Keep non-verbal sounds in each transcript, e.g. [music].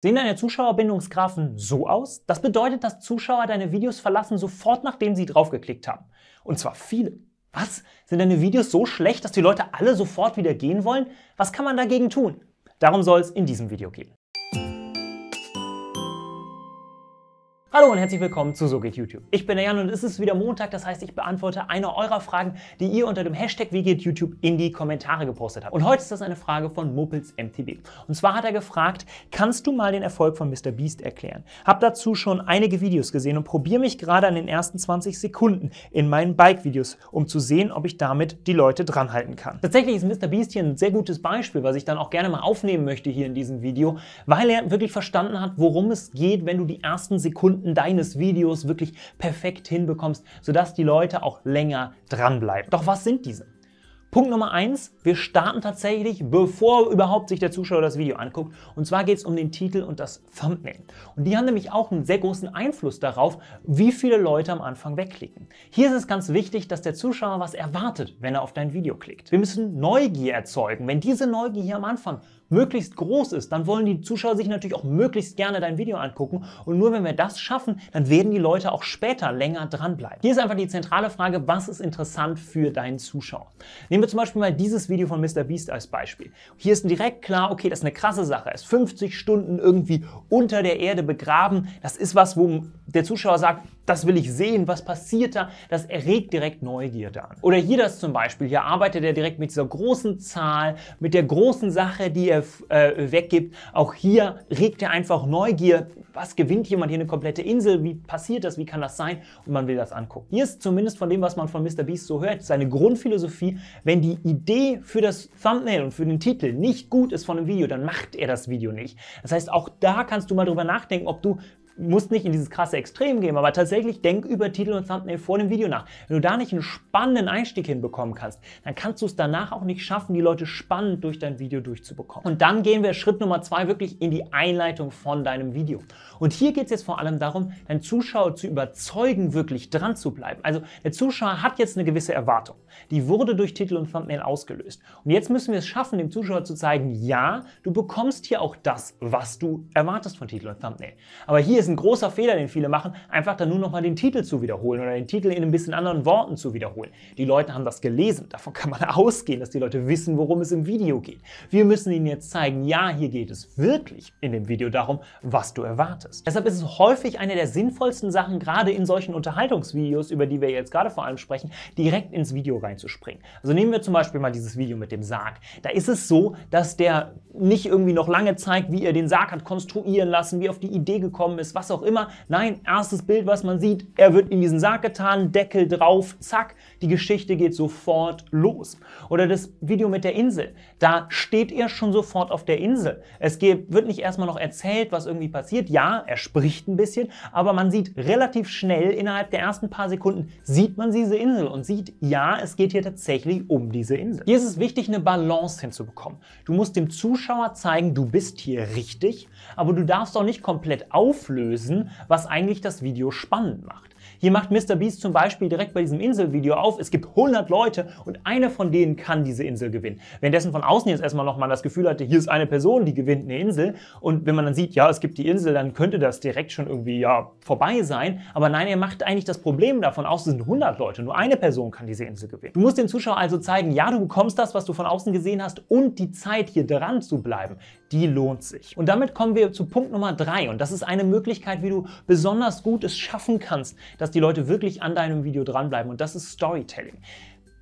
Sehen deine Zuschauerbindungsgrafen so aus? Das bedeutet, dass Zuschauer deine Videos verlassen sofort, nachdem sie draufgeklickt haben. Und zwar viele. Was? Sind deine Videos so schlecht, dass die Leute alle sofort wieder gehen wollen? Was kann man dagegen tun? Darum soll es in diesem Video gehen. Hallo und herzlich willkommen zu So geht YouTube. Ich bin der Jan und es ist wieder Montag, das heißt, ich beantworte eine eurer Fragen, die ihr unter dem Hashtag Wie geht YouTube in die Kommentare gepostet habt. Und heute ist das eine Frage von Muppels MTB. Und zwar hat er gefragt, kannst du mal den Erfolg von Mr. Beast erklären? Hab dazu schon einige Videos gesehen und probiere mich gerade an den ersten 20 Sekunden in meinen Bike-Videos, um zu sehen, ob ich damit die Leute dranhalten kann. Tatsächlich ist Mr. Beast hier ein sehr gutes Beispiel, was ich dann auch gerne mal aufnehmen möchte hier in diesem Video, weil er wirklich verstanden hat, worum es geht, wenn du die ersten Sekunden Content deines Videos wirklich perfekt hinbekommst, sodass die Leute auch länger dranbleiben. Doch was sind diese? Punkt Nummer eins: wir starten tatsächlich, bevor überhaupt sich der Zuschauer das Video anguckt. Und zwar geht es um den Titel und das Thumbnail. Und die haben nämlich auch einen sehr großen Einfluss darauf, wie viele Leute am Anfang wegklicken. Hier ist es ganz wichtig, dass der Zuschauer was erwartet, wenn er auf dein Video klickt. Wir müssen Neugier erzeugen. Wenn diese Neugier hier am Anfang möglichst groß ist, dann wollen die Zuschauer sich natürlich auch möglichst gerne dein Video angucken. Und nur wenn wir das schaffen, dann werden die Leute auch später länger dranbleiben. Hier ist einfach die zentrale Frage, was ist interessant für deinen Zuschauer? Nehmen wir zum Beispiel mal dieses Video von MrBeast als Beispiel. Hier ist direkt klar, okay, das ist eine krasse Sache. Er ist 50 Stunden irgendwie unter der Erde begraben. Das ist was, wo der Zuschauer sagt, das will ich sehen, was passiert da, das erregt direkt Neugierde an. Oder hier das zum Beispiel, hier arbeitet er direkt mit dieser großen Zahl, mit der großen Sache, die er äh, weggibt. Auch hier regt er einfach Neugier. Was gewinnt jemand hier eine komplette Insel? Wie passiert das? Wie kann das sein? Und man will das angucken. Hier ist zumindest von dem, was man von Mr. Beast so hört, seine Grundphilosophie, wenn die Idee für das Thumbnail und für den Titel nicht gut ist von einem Video, dann macht er das Video nicht. Das heißt, auch da kannst du mal drüber nachdenken, ob du musst nicht in dieses krasse Extrem gehen, aber tatsächlich denk über Titel und Thumbnail vor dem Video nach. Wenn du da nicht einen spannenden Einstieg hinbekommen kannst, dann kannst du es danach auch nicht schaffen, die Leute spannend durch dein Video durchzubekommen. Und dann gehen wir Schritt Nummer zwei wirklich in die Einleitung von deinem Video. Und hier geht es jetzt vor allem darum, deinen Zuschauer zu überzeugen, wirklich dran zu bleiben. Also der Zuschauer hat jetzt eine gewisse Erwartung. Die wurde durch Titel und Thumbnail ausgelöst. Und jetzt müssen wir es schaffen, dem Zuschauer zu zeigen, ja, du bekommst hier auch das, was du erwartest von Titel und Thumbnail. Aber hier ist ist ein großer Fehler, den viele machen, einfach dann nur nochmal den Titel zu wiederholen oder den Titel in ein bisschen anderen Worten zu wiederholen. Die Leute haben das gelesen. Davon kann man [laughs] ausgehen, dass die Leute wissen, worum es im Video geht. Wir müssen ihnen jetzt zeigen, ja, hier geht es wirklich in dem Video darum, was du erwartest. Deshalb ist es häufig eine der sinnvollsten Sachen, gerade in solchen Unterhaltungsvideos, über die wir jetzt gerade vor allem sprechen, direkt ins Video reinzuspringen. Also nehmen wir zum Beispiel mal dieses Video mit dem Sarg. Da ist es so, dass der nicht irgendwie noch lange zeigt, wie er den Sarg hat konstruieren lassen, wie er auf die Idee gekommen ist, was auch immer. Nein, erstes Bild, was man sieht, er wird in diesen Sarg getan, Deckel drauf, zack, die Geschichte geht sofort los. Oder das Video mit der Insel, da steht er schon sofort auf der Insel. Es wird nicht erstmal noch erzählt, was irgendwie passiert. Ja, er spricht ein bisschen, aber man sieht relativ schnell, innerhalb der ersten paar Sekunden, sieht man diese Insel und sieht, ja, es geht hier tatsächlich um diese Insel. Hier ist es wichtig, eine Balance hinzubekommen. Du musst dem Zuschauer zeigen, du bist hier richtig, aber du darfst auch nicht komplett auflösen, auflösen, was eigentlich das Video spannend macht. Hier macht MrBeast zum Beispiel direkt bei diesem Inselvideo auf, es gibt 100 Leute und einer von denen kann diese Insel gewinnen. Währenddessen von außen jetzt erstmal nochmal das Gefühl hatte, hier ist eine Person, die gewinnt eine Insel und wenn man dann sieht, ja, es gibt die Insel, dann könnte das direkt schon irgendwie, ja, vorbei sein. Aber nein, er macht eigentlich das Problem davon aus, es sind 100 Leute, nur eine Person kann diese Insel gewinnen. Du musst dem Zuschauer also zeigen, ja, du bekommst das, was du von außen gesehen hast und die Zeit, hier dran zu bleiben die lohnt sich. Und damit kommen wir zu Punkt Nummer drei und das ist eine Möglichkeit, wie du besonders gut es schaffen kannst, dass die Leute wirklich an deinem Video dranbleiben und das ist Storytelling.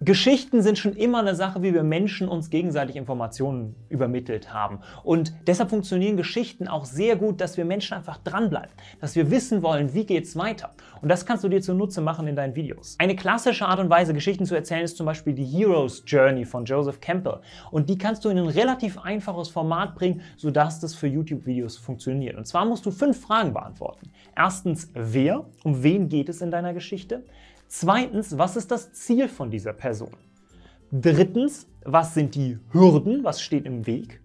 Geschichten sind schon immer eine Sache, wie wir Menschen uns gegenseitig Informationen übermittelt haben. Und deshalb funktionieren Geschichten auch sehr gut, dass wir Menschen einfach dranbleiben, dass wir wissen wollen, wie geht's weiter. Und das kannst du dir zunutze machen in deinen Videos. Eine klassische Art und Weise, Geschichten zu erzählen, ist zum Beispiel die Hero's Journey von Joseph Campbell. Und die kannst du in ein relativ einfaches Format bringen, sodass das für YouTube-Videos funktioniert. Und zwar musst du fünf Fragen beantworten. Erstens, wer? Um wen geht es in deiner Geschichte? Zweitens, was ist das Ziel von dieser Person? Drittens, was sind die Hürden, was steht im Weg?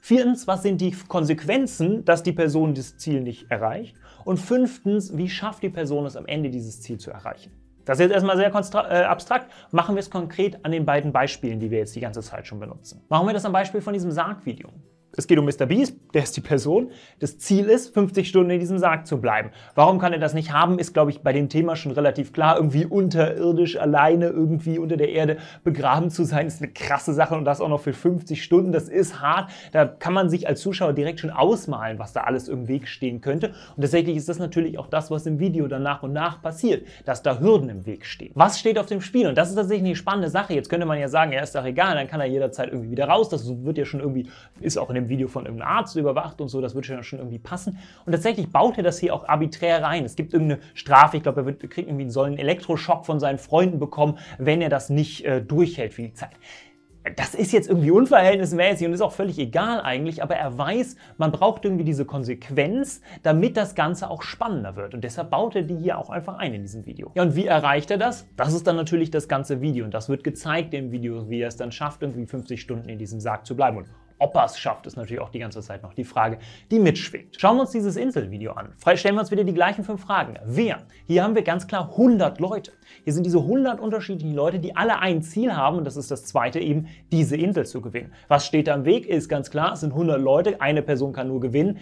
Viertens, was sind die Konsequenzen, dass die Person das Ziel nicht erreicht? Und fünftens, wie schafft die Person es am Ende, dieses Ziel zu erreichen? Das ist jetzt erstmal sehr äh, abstrakt. Machen wir es konkret an den beiden Beispielen, die wir jetzt die ganze Zeit schon benutzen. Machen wir das am Beispiel von diesem Sargvideo. Es geht um Mr. Beast, der ist die Person. Das Ziel ist, 50 Stunden in diesem Sarg zu bleiben. Warum kann er das nicht haben, ist, glaube ich, bei dem Thema schon relativ klar. Irgendwie unterirdisch, alleine, irgendwie unter der Erde begraben zu sein, ist eine krasse Sache und das auch noch für 50 Stunden. Das ist hart. Da kann man sich als Zuschauer direkt schon ausmalen, was da alles im Weg stehen könnte. Und tatsächlich ist das natürlich auch das, was im Video dann nach und nach passiert, dass da Hürden im Weg stehen. Was steht auf dem Spiel? Und das ist tatsächlich eine spannende Sache. Jetzt könnte man ja sagen, ja, ist doch egal, dann kann er jederzeit irgendwie wieder raus. Das wird ja schon irgendwie, ist auch in dem Video von irgendeinem Arzt überwacht und so, das würde schon irgendwie passen. Und tatsächlich baut er das hier auch arbiträr rein. Es gibt irgendeine Strafe, ich glaube, er wird, kriegt irgendwie soll einen Elektroschock von seinen Freunden bekommen, wenn er das nicht äh, durchhält für die Zeit das ist jetzt irgendwie unverhältnismäßig und ist auch völlig egal eigentlich, aber er weiß, man braucht irgendwie diese Konsequenz, damit das Ganze auch spannender wird. Und deshalb baut er die hier auch einfach ein in diesem Video. Ja, und wie erreicht er das? Das ist dann natürlich das ganze Video und das wird gezeigt im Video, wie er es dann schafft, irgendwie 50 Stunden in diesem Sarg zu bleiben. Und ob schafft, ist natürlich auch die ganze Zeit noch die Frage, die mitschwingt. Schauen wir uns dieses Inselvideo an. Stellen wir uns wieder die gleichen fünf Fragen. Wer? Hier haben wir ganz klar 100 Leute. Hier sind diese 100 unterschiedlichen Leute, die alle ein Ziel haben und das ist das zweite eben, diese Insel zu gewinnen. Was steht da im Weg? Ist ganz klar, es sind 100 Leute, eine Person kann nur gewinnen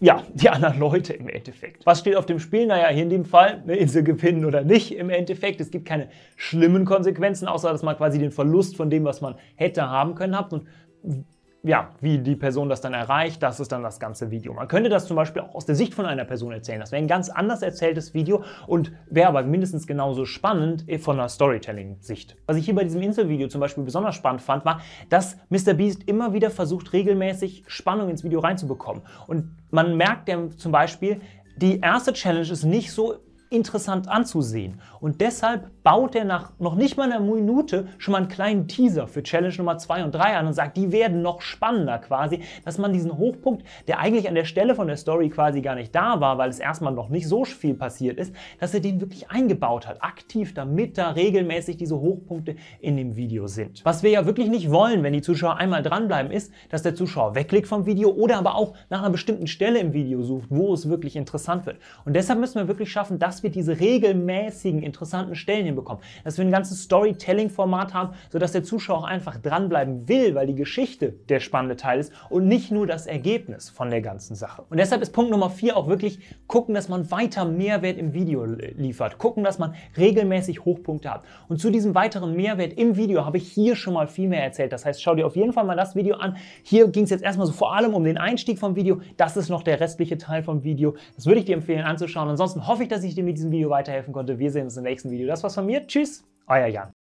ja, die anderen Leute im Endeffekt. Was steht auf dem Spiel? Naja, hier in dem Fall, eine Insel gewinnen oder nicht im Endeffekt. Es gibt keine schlimmen Konsequenzen, außer dass man quasi den Verlust von dem, was man hätte haben können, hat. Und ja, wie die Person das dann erreicht, das ist dann das ganze Video. Man könnte das zum Beispiel auch aus der Sicht von einer Person erzählen. Das wäre ein ganz anders erzähltes Video und wäre aber mindestens genauso spannend eh, von einer Storytelling-Sicht. Was ich hier bei diesem Inselvideo zum Beispiel besonders spannend fand, war, dass Mr. Beast immer wieder versucht, regelmäßig Spannung ins Video reinzubekommen. Und man merkt ja zum Beispiel, die erste Challenge ist nicht so interessant anzusehen. Und deshalb baut er nach noch nicht mal einer Minute schon mal einen kleinen Teaser für Challenge Nummer 2 und 3 an und sagt, die werden noch spannender quasi, dass man diesen Hochpunkt, der eigentlich an der Stelle von der Story quasi gar nicht da war, weil es erstmal noch nicht so viel passiert ist, dass er den wirklich eingebaut hat, aktiv, damit da regelmäßig diese Hochpunkte in dem Video sind. Was wir ja wirklich nicht wollen, wenn die Zuschauer einmal dranbleiben, ist, dass der Zuschauer wegklickt vom Video oder aber auch nach einer bestimmten Stelle im Video sucht, wo es wirklich interessant wird. Und deshalb müssen wir wirklich schaffen, dass dass wir diese regelmäßigen, interessanten Stellen hinbekommen. Dass wir ein ganzes Storytelling-Format haben, sodass der Zuschauer auch einfach dranbleiben will, weil die Geschichte der spannende Teil ist und nicht nur das Ergebnis von der ganzen Sache. Und deshalb ist Punkt Nummer vier auch wirklich gucken, dass man weiter Mehrwert im Video liefert. Gucken, dass man regelmäßig Hochpunkte hat. Und zu diesem weiteren Mehrwert im Video habe ich hier schon mal viel mehr erzählt. Das heißt, schau dir auf jeden Fall mal das Video an. Hier ging es jetzt erstmal so vor allem um den Einstieg vom Video. Das ist noch der restliche Teil vom Video. Das würde ich dir empfehlen anzuschauen. Ansonsten hoffe ich, dass ich dir mit diesem Video weiterhelfen konnte. Wir sehen uns im nächsten Video. Das war's von mir. Tschüss, euer Jan.